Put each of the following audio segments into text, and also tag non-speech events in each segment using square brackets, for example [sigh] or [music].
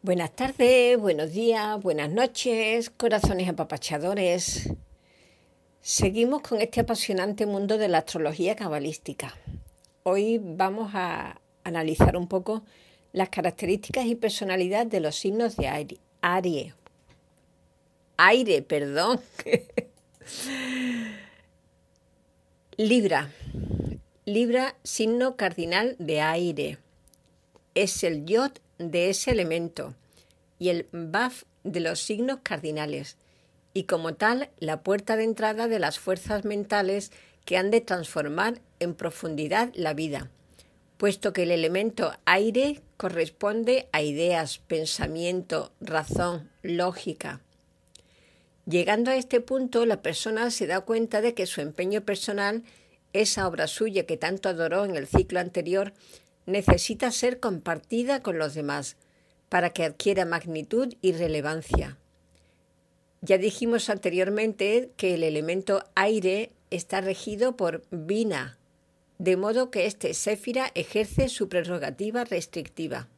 Buenas tardes, buenos días, buenas noches, corazones apapachadores. Seguimos con este apasionante mundo de la astrología cabalística. Hoy vamos a analizar un poco las características y personalidad de los signos de aire. Aire, aire perdón. [laughs] Libra. Libra, signo cardinal de aire. Es el yod de ese elemento y el BAF de los signos cardinales, y como tal la puerta de entrada de las fuerzas mentales que han de transformar en profundidad la vida, puesto que el elemento aire corresponde a ideas, pensamiento, razón, lógica. Llegando a este punto, la persona se da cuenta de que su empeño personal, esa obra suya que tanto adoró en el ciclo anterior, necesita ser compartida con los demás para que adquiera magnitud y relevancia. Ya dijimos anteriormente que el elemento aire está regido por Vina, de modo que este Séfira ejerce su prerrogativa restrictiva.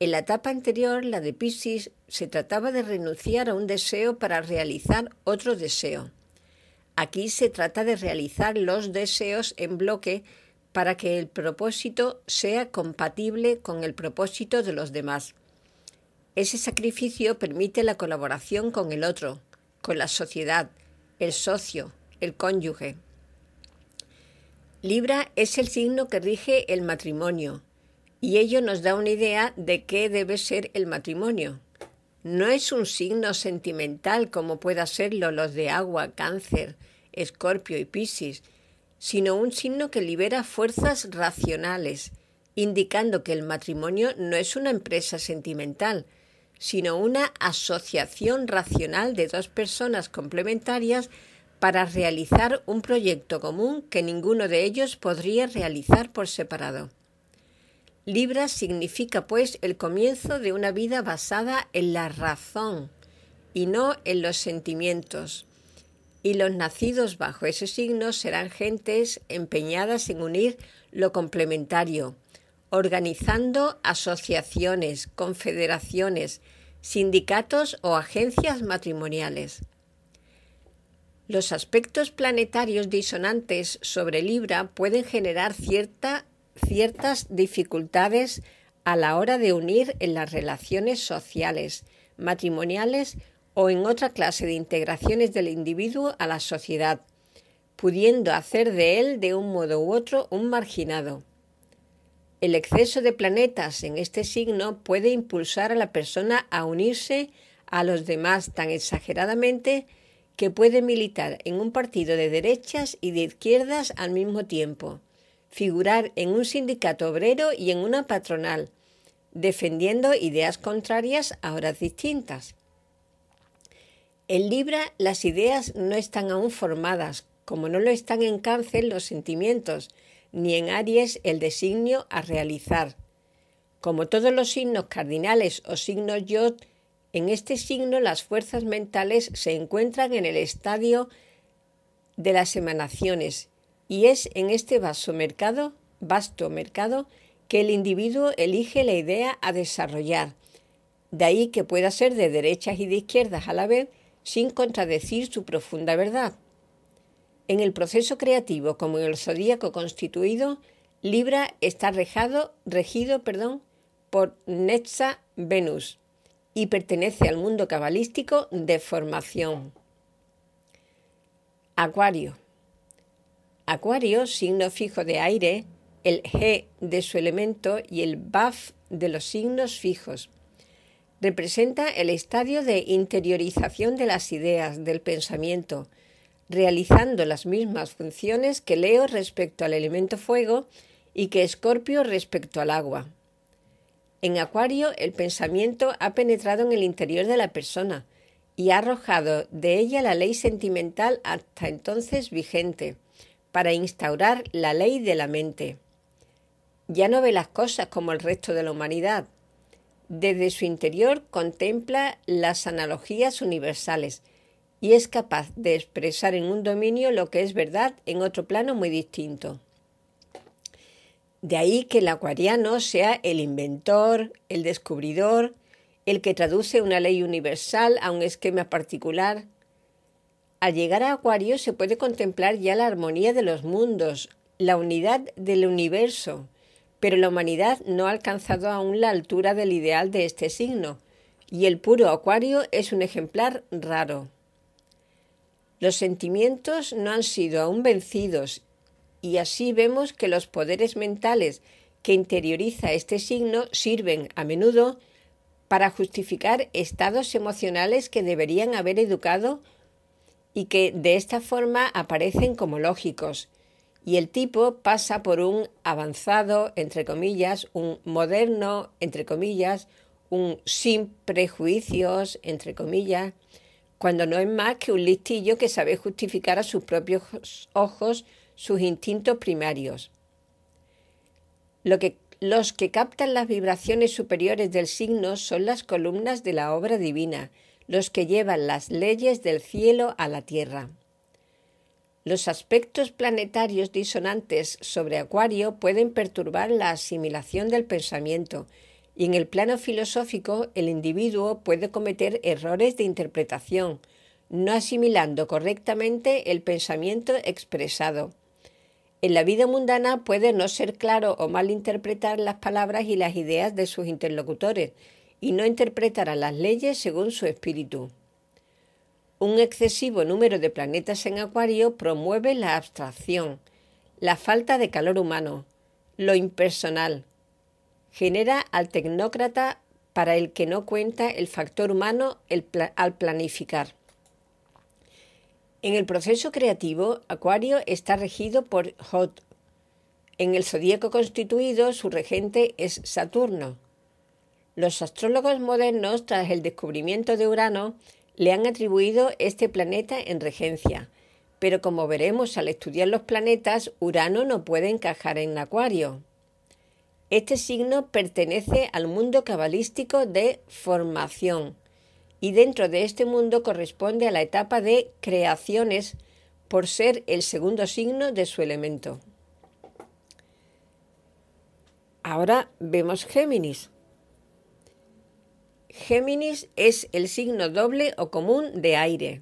En la etapa anterior, la de Pisces, se trataba de renunciar a un deseo para realizar otro deseo. Aquí se trata de realizar los deseos en bloque para que el propósito sea compatible con el propósito de los demás. Ese sacrificio permite la colaboración con el otro, con la sociedad, el socio, el cónyuge. Libra es el signo que rige el matrimonio, y ello nos da una idea de qué debe ser el matrimonio. No es un signo sentimental como pueda serlo los de agua, cáncer, escorpio y piscis, sino un signo que libera fuerzas racionales, indicando que el matrimonio no es una empresa sentimental, sino una asociación racional de dos personas complementarias para realizar un proyecto común que ninguno de ellos podría realizar por separado. Libra significa pues el comienzo de una vida basada en la razón y no en los sentimientos, y los nacidos bajo ese signo serán gentes empeñadas en unir lo complementario, organizando asociaciones, confederaciones, sindicatos o agencias matrimoniales. Los aspectos planetarios disonantes sobre Libra pueden generar cierta, ciertas dificultades a la hora de unir en las relaciones sociales, matrimoniales o en otra clase de integraciones del individuo a la sociedad, pudiendo hacer de él de un modo u otro un marginado. El exceso de planetas en este signo puede impulsar a la persona a unirse a los demás tan exageradamente que puede militar en un partido de derechas y de izquierdas al mismo tiempo, figurar en un sindicato obrero y en una patronal, defendiendo ideas contrarias a horas distintas. En Libra las ideas no están aún formadas, como no lo están en Cáncer los sentimientos, ni en Aries el designio a realizar. Como todos los signos cardinales o signos yod, en este signo las fuerzas mentales se encuentran en el estadio de las emanaciones y es en este vasto mercado, vasto mercado que el individuo elige la idea a desarrollar. De ahí que pueda ser de derechas y de izquierdas a la vez, sin contradecir su profunda verdad. En el proceso creativo, como en el zodíaco constituido, Libra está rejado, regido perdón, por Netza Venus y pertenece al mundo cabalístico de formación. Acuario. Acuario, signo fijo de aire, el G de su elemento y el BAF de los signos fijos representa el estadio de interiorización de las ideas, del pensamiento, realizando las mismas funciones que Leo respecto al elemento fuego y que Escorpio respecto al agua. En Acuario el pensamiento ha penetrado en el interior de la persona y ha arrojado de ella la ley sentimental hasta entonces vigente, para instaurar la ley de la mente. Ya no ve las cosas como el resto de la humanidad, desde su interior contempla las analogías universales y es capaz de expresar en un dominio lo que es verdad en otro plano muy distinto. De ahí que el acuariano sea el inventor, el descubridor, el que traduce una ley universal a un esquema particular. Al llegar a Acuario se puede contemplar ya la armonía de los mundos, la unidad del universo, pero la humanidad no ha alcanzado aún la altura del ideal de este signo, y el puro acuario es un ejemplar raro. Los sentimientos no han sido aún vencidos, y así vemos que los poderes mentales que interioriza este signo sirven a menudo para justificar estados emocionales que deberían haber educado y que de esta forma aparecen como lógicos, y el tipo pasa por un avanzado, entre comillas, un moderno, entre comillas, un sin prejuicios, entre comillas, cuando no es más que un listillo que sabe justificar a sus propios ojos sus instintos primarios. los que captan las vibraciones superiores del signo son las columnas de la obra divina, los que llevan las leyes del cielo a la tierra. Los aspectos planetarios disonantes sobre Acuario pueden perturbar la asimilación del pensamiento y en el plano filosófico el individuo puede cometer errores de interpretación, no asimilando correctamente el pensamiento expresado. En la vida mundana puede no ser claro o malinterpretar las palabras y las ideas de sus interlocutores y no a las leyes según su espíritu. Un excesivo número de planetas en Acuario promueve la abstracción, la falta de calor humano, lo impersonal. Genera al tecnócrata para el que no cuenta el factor humano al planificar. En el proceso creativo, Acuario está regido por Hot. En el zodíaco constituido, su regente es Saturno. Los astrólogos modernos, tras el descubrimiento de Urano, le han atribuido este planeta en regencia, pero como veremos al estudiar los planetas, Urano no puede encajar en Acuario. Este signo pertenece al mundo cabalístico de formación y dentro de este mundo corresponde a la etapa de creaciones por ser el segundo signo de su elemento. Ahora vemos Géminis. Géminis es el signo doble o común de aire,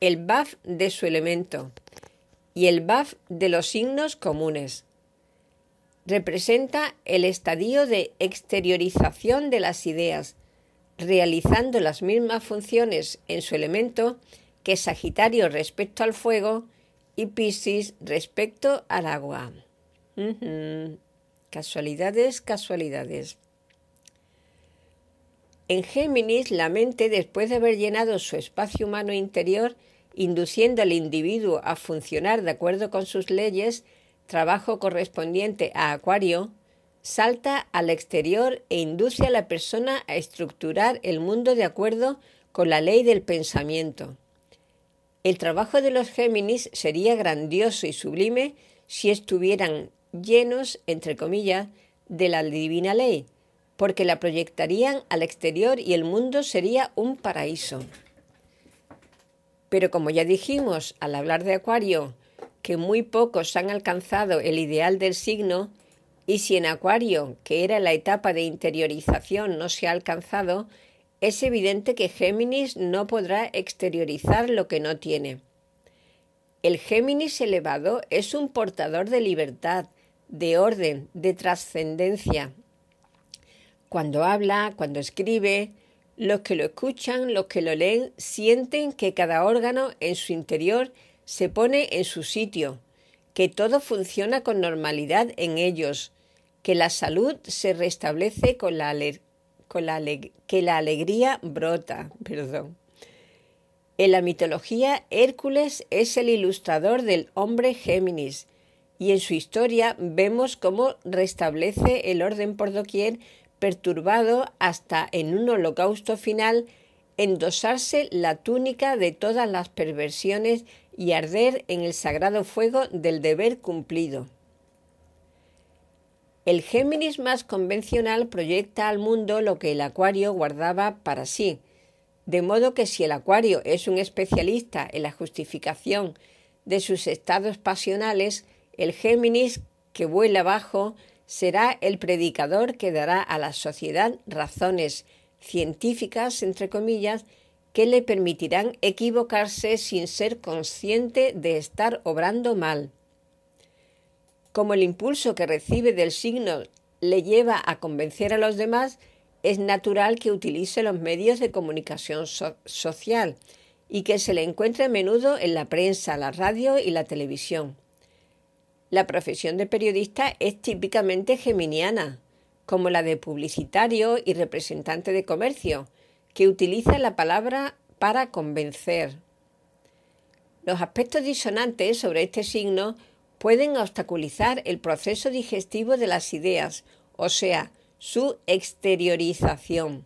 el buff de su elemento y el BAF de los signos comunes. Representa el estadio de exteriorización de las ideas, realizando las mismas funciones en su elemento que Sagitario respecto al fuego y Piscis respecto al agua. Casualidades, casualidades. En Géminis, la mente, después de haber llenado su espacio humano interior, induciendo al individuo a funcionar de acuerdo con sus leyes, trabajo correspondiente a Acuario, salta al exterior e induce a la persona a estructurar el mundo de acuerdo con la ley del pensamiento. El trabajo de los Géminis sería grandioso y sublime si estuvieran llenos, entre comillas, de la divina ley, porque la proyectarían al exterior y el mundo sería un paraíso. Pero como ya dijimos al hablar de Acuario, que muy pocos han alcanzado el ideal del signo, y si en Acuario, que era la etapa de interiorización, no se ha alcanzado, es evidente que Géminis no podrá exteriorizar lo que no tiene. El Géminis elevado es un portador de libertad, de orden, de trascendencia, cuando habla, cuando escribe, los que lo escuchan, los que lo leen, sienten que cada órgano en su interior se pone en su sitio, que todo funciona con normalidad en ellos, que la salud se restablece con la, que la alegría brota, [laughs] perdón. En la mitología, Hércules es el ilustrador del hombre Géminis, y en su historia vemos cómo restablece el orden por doquier perturbado hasta en un holocausto final endosarse la túnica de todas las perversiones y arder en el sagrado fuego del deber cumplido. El Géminis más convencional proyecta al mundo lo que el Acuario guardaba para sí, de modo que si el Acuario es un especialista en la justificación de sus estados pasionales, el Géminis que vuela abajo será el predicador que dará a la sociedad razones científicas, entre comillas, que le permitirán equivocarse sin ser consciente de estar obrando mal. Como el impulso que recibe del signo le lleva a convencer a los demás, es natural que utilice los medios de comunicación social y que se le encuentre a menudo en la prensa, la radio y la televisión. La profesión de periodista es típicamente geminiana, como la de publicitario y representante de comercio, que utiliza la palabra para convencer. Los aspectos disonantes sobre este signo pueden obstaculizar el proceso digestivo de las ideas, o sea, su exteriorización.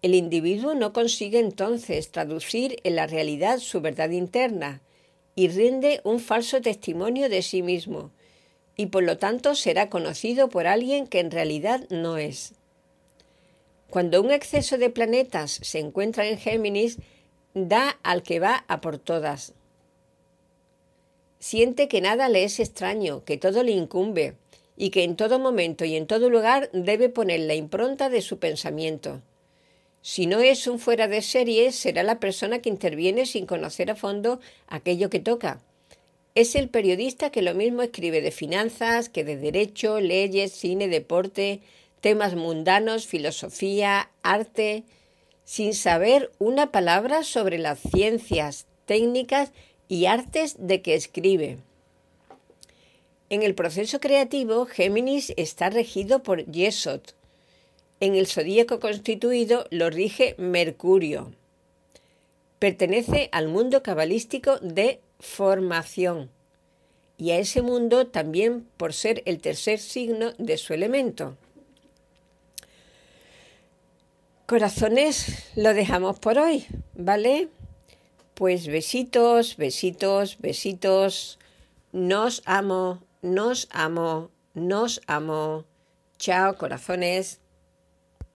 El individuo no consigue entonces traducir en la realidad su verdad interna, y rinde un falso testimonio de sí mismo, y por lo tanto será conocido por alguien que en realidad no es. Cuando un exceso de planetas se encuentra en Géminis, da al que va a por todas. Siente que nada le es extraño, que todo le incumbe, y que en todo momento y en todo lugar debe poner la impronta de su pensamiento. Si no es un fuera de serie, será la persona que interviene sin conocer a fondo aquello que toca. Es el periodista que lo mismo escribe de finanzas que de derecho, leyes, cine, deporte, temas mundanos, filosofía, arte, sin saber una palabra sobre las ciencias, técnicas y artes de que escribe. En el proceso creativo, Géminis está regido por Yesod, en el zodíaco constituido lo rige Mercurio. Pertenece al mundo cabalístico de formación y a ese mundo también por ser el tercer signo de su elemento. Corazones, lo dejamos por hoy, ¿vale? Pues besitos, besitos, besitos. Nos amo, nos amo, nos amo. Chao, corazones.